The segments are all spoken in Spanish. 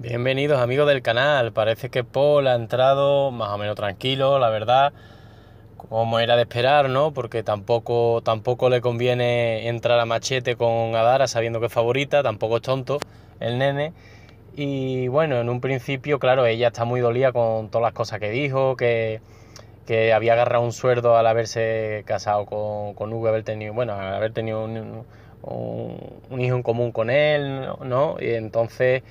Bienvenidos amigos del canal, parece que Paul ha entrado más o menos tranquilo, la verdad, como era de esperar, ¿no? Porque tampoco, tampoco le conviene entrar a machete con Adara sabiendo que es favorita, tampoco es tonto el nene. Y bueno, en un principio, claro, ella está muy dolida con todas las cosas que dijo, que, había agarrado un sueldo al haberse casado con, con Hugo, haber tenido, bueno, al haber tenido un, un hijo en común con él, ¿no? Y entonces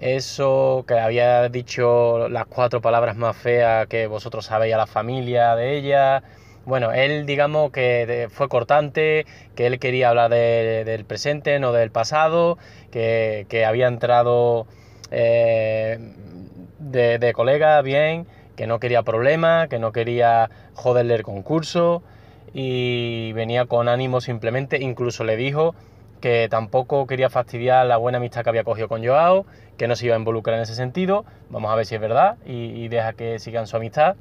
eso que había dicho las cuatro palabras más feas que vosotros sabéis a la familia de ella. Bueno, él digamos que fue cortante, que él quería hablar del presente, no del pasado, que, había entrado eh, de, de, colega bien, que no quería problema que no quería joderle el concurso y venía con ánimo simplemente, incluso le dijo que tampoco quería fastidiar la buena amistad que había cogido con Joao, que no se iba a involucrar en ese sentido. Vamos a ver si es verdad y, deja que sigan su amistad.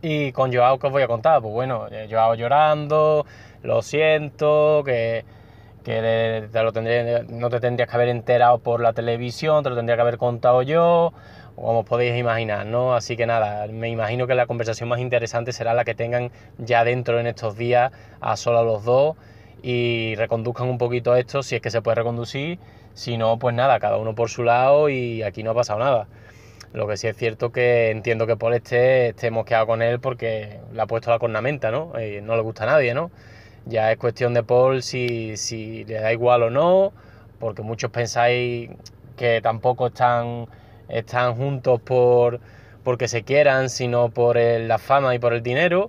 Y con Joao, ¿qué os voy a contar? Pues bueno, eh, Joao llorando, lo siento, que, lo no te tendrías que haber enterado por la televisión, te lo tendría que haber contado yo, como os podéis imaginar, ¿no? Así que nada, me imagino que la conversación más interesante será la que tengan ya dentro en estos días a solo los dos y reconduzcan un poquito esto, si es que se puede reconducir, si no, pues nada, cada uno por su lado y aquí no ha pasado nada. Lo que sí es cierto que entiendo que Paul esté, esté mosqueado con él porque le ha puesto la cornamenta, ¿no? Eh, no le gusta a nadie, ¿no? Ya es cuestión de Paul si, le da igual o no, porque muchos pensáis que tampoco están, están juntos por porque se quieran, sino por la fama y por el dinero.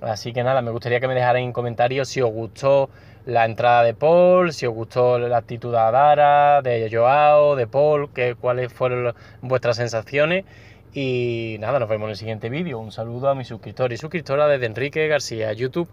Así que nada, me gustaría que me dejaran en comentarios si os gustó la entrada de Paul, si os gustó la actitud de Adara, de Joao, de Paul, cuáles fueron vuestras sensaciones. Y nada, nos vemos en el siguiente vídeo. Un saludo a mis suscriptores y suscriptoras desde Enrique García, YouTube.